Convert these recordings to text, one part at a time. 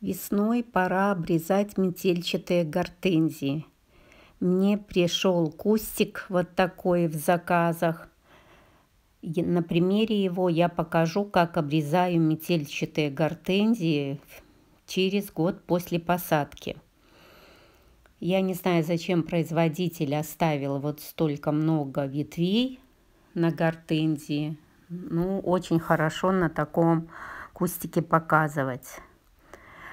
Весной пора обрезать метельчатые гортензии. Мне пришел кустик вот такой в заказах. На примере его я покажу, как обрезаю метельчатые гортензии через год после посадки. Я не знаю, зачем производитель оставил вот столько много ветвей на гортензии. Ну, очень хорошо на таком кустике показывать.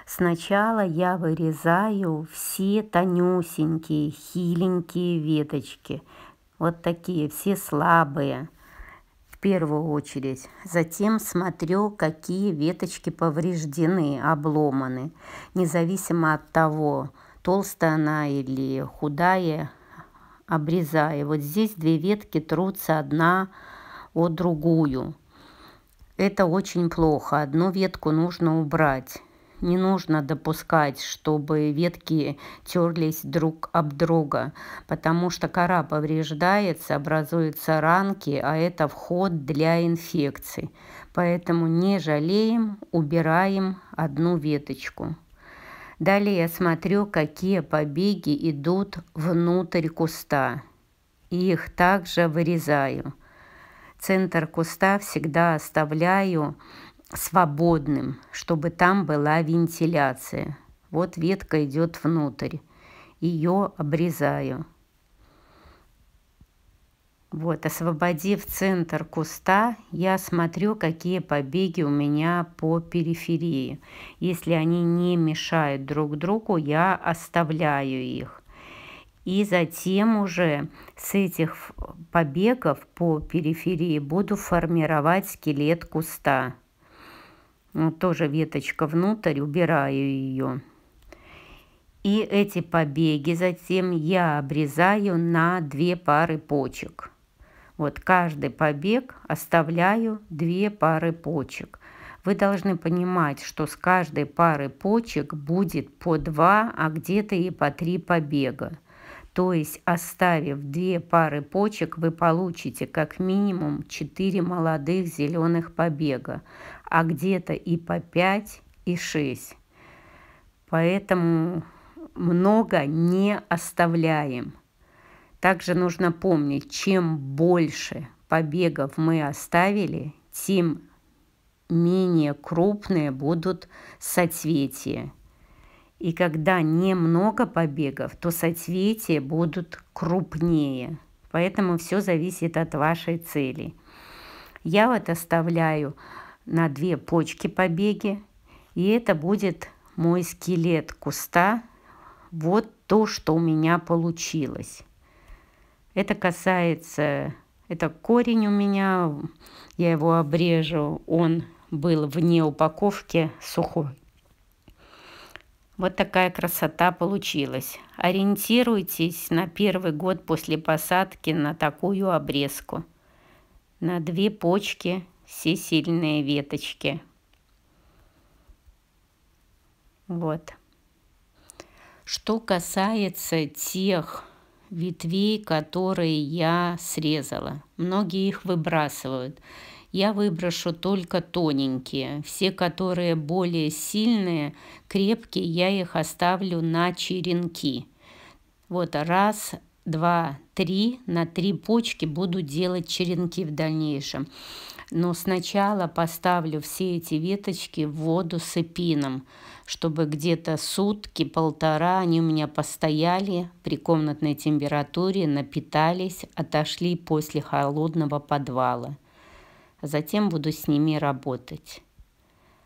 Сначала я вырезаю все тонюсенькие, хиленькие веточки. Вот такие, все слабые в первую очередь. Затем смотрю, какие веточки повреждены, обломаны. Независимо от того, толстая она или худая, обрезаю. Вот здесь две ветки трутся одна о другую. Это очень плохо. Одну ветку нужно убрать. Не нужно допускать, чтобы ветки терлись друг об друга, потому что кора повреждается, образуются ранки, а это вход для инфекций. Поэтому не жалеем, убираем одну веточку. Далее я смотрю, какие побеги идут внутрь куста. И их также вырезаю. Центр куста всегда оставляю свободным, чтобы там была вентиляция. Вот ветка идет внутрь. Ее обрезаю. Вот, освободив центр куста, я смотрю, какие побеги у меня по периферии. Если они не мешают друг другу, я оставляю их. И затем уже с этих побегов по периферии буду формировать скелет куста. Ну, тоже веточка внутрь, убираю ее. И эти побеги затем я обрезаю на две пары почек. Вот каждый побег оставляю две пары почек. Вы должны понимать, что с каждой пары почек будет по два, а где-то и по три побега. То есть, оставив две пары почек, вы получите как минимум четыре молодых зеленых побега а где-то и по 5, и 6. Поэтому много не оставляем. Также нужно помнить, чем больше побегов мы оставили, тем менее крупные будут соцветия. И когда немного побегов, то соцветия будут крупнее. Поэтому все зависит от вашей цели. Я вот оставляю на две почки побеги. И это будет мой скелет куста. Вот то, что у меня получилось. Это касается... Это корень у меня, я его обрежу, он был вне упаковки сухой. Вот такая красота получилась. Ориентируйтесь на первый год после посадки на такую обрезку. На две почки все сильные веточки. Вот. Что касается тех ветвей, которые я срезала, многие их выбрасывают. Я выброшу только тоненькие. Все, которые более сильные, крепкие, я их оставлю на черенки. Вот раз, два-три на три почки буду делать черенки в дальнейшем. Но сначала поставлю все эти веточки в воду с эпином, чтобы где-то сутки, полтора они у меня постояли при комнатной температуре, напитались, отошли после холодного подвала. Затем буду с ними работать.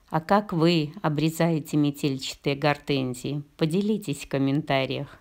А как вы обрезаете метельчатые гортензии? Поделитесь в комментариях.